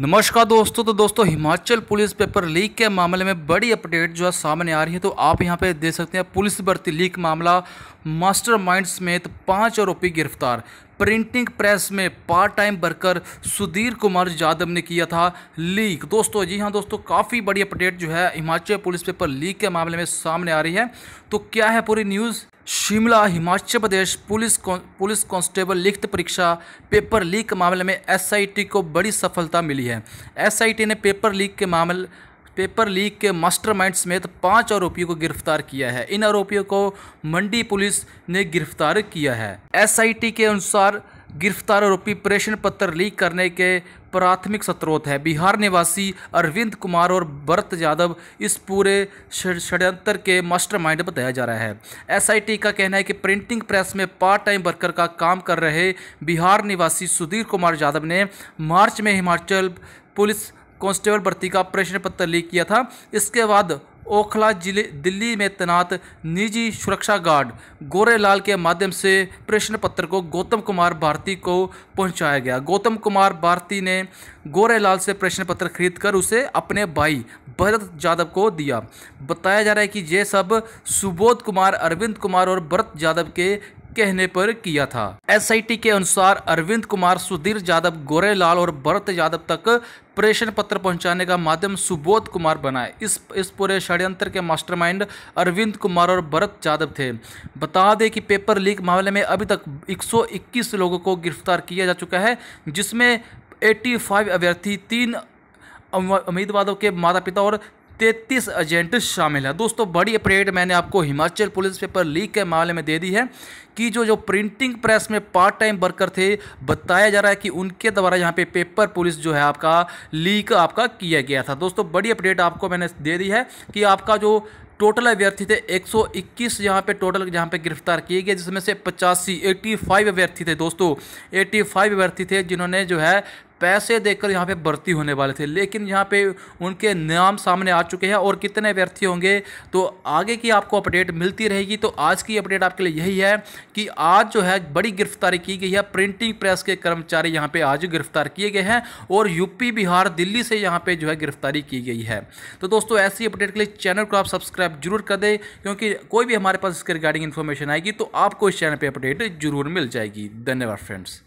नमस्कार दोस्तों तो दोस्तों हिमाचल पुलिस पेपर लीक के मामले में बड़ी अपडेट जो है सामने आ रही है तो आप यहां पे देख सकते हैं पुलिस भर्ती लीक मामला मास्टरमाइंड समेत पांच आरोपी गिरफ्तार प्रिंटिंग प्रेस में part time worker Sudhir Kumar Yadav ने किया था लीक दोस्तों जी हाँ दोस्तों काफ़ी बड़ी अपडेट जो है हिमाचल पुलिस पेपर लीक के मामले में सामने आ रही है तो क्या है पूरी न्यूज़ शिमला हिमाचल प्रदेश पुलिस कौ, पुलिस कांस्टेबल लिखित परीक्षा पेपर लीक मामले में एसआईटी को बड़ी सफलता मिली है एसआईटी ने पेपर लीक के मामले पेपर लीक के मास्टरमाइंड समेत पांच आरोपियों को गिरफ्तार किया है इन आरोपियों को मंडी पुलिस ने गिरफ्तार किया है एसआईटी के अनुसार गिरफ्तार आरोपी प्रेषण पत्र लीक करने के प्राथमिक स्रोत है बिहार निवासी अरविंद कुमार और भरत यादव इस पूरे षड्यंत्र के मास्टरमाइंड बताया जा रहा है एसआईटी का कहना है कि प्रिंटिंग प्रेस में पार्ट टाइम वर्कर का काम कर रहे बिहार निवासी सुधीर कुमार यादव ने मार्च में हिमाचल पुलिस कांस्टेबल भर्ती का प्रश्न पत्र लीक किया था इसके बाद ओखला जिले दिल्ली में तैनात निजी सुरक्षा गार्ड गोरेलाल के माध्यम से प्रश्न पत्र को गौतम कुमार भारती को पहुंचाया गया गौतम कुमार भारती ने गोरेलाल से प्रश्न पत्र खरीद कर उसे अपने भाई भरत यादव को दिया बताया जा रहा है कि ये सब सुबोध कुमार अरविंद कुमार और भरत यादव के कहने पर किया था एसआईटी के अनुसार अरविंद कुमार सुधीर यादव गोरेलाल और भरत यादव तक प्रेषण पत्र पहुंचाने का माध्यम सुबोध कुमार बनाए इस इस पूरे षड्यंत्र के मास्टरमाइंड अरविंद कुमार और भरत यादव थे बता दें कि पेपर लीक मामले में अभी तक 121 लोगों को गिरफ्तार किया जा चुका है जिसमें 85 अभ्यर्थी तीन उम्मीदवारों के माता पिता और तैतीस एजेंट शामिल है दोस्तों बड़ी अपडेट मैंने आपको हिमाचल पुलिस पेपर लीक के मामले में दे दी है कि जो जो प्रिंटिंग प्रेस में पार्ट टाइम वर्कर थे बताया जा रहा है कि उनके द्वारा यहाँ पे पेपर पुलिस जो है आपका लीक आपका किया गया था दोस्तों बड़ी अपडेट आपको मैंने दे दी है कि आपका जो टोटल अभ्यर्थी थे 121 यहाँ पे टोटल यहाँ पे गिरफ्तार किए गए जिसमें से पचासी 85 अभ्यर्थी थे दोस्तों 85 अभ्यर्थी थे जिन्होंने जो है पैसे देकर यहाँ पे भर्ती होने वाले थे लेकिन यहाँ पे उनके नाम सामने आ चुके हैं और कितने व्यर्थी होंगे तो आगे की आपको अपडेट मिलती रहेगी तो आज की अपडेट आपके लिए यही है कि आज जो है बड़ी गिरफ्तारी की गई है प्रिंटिंग प्रेस के कर्मचारी यहाँ पे आज गिरफ्तार किए गए हैं और यूपी बिहार दिल्ली से यहाँ पर जो है गिरफ्तारी की गई है तो दोस्तों ऐसी अपडेट के लिए चैनल को आप सब्सक्राइब जरूर कर दें क्योंकि कोई भी हमारे पास इसके रिगार्डिंग इन्फॉर्मेशन आएगी तो आपको इस चैनल पर अपडेट जरूर मिल जाएगी धन्यवाद फ्रेंड्स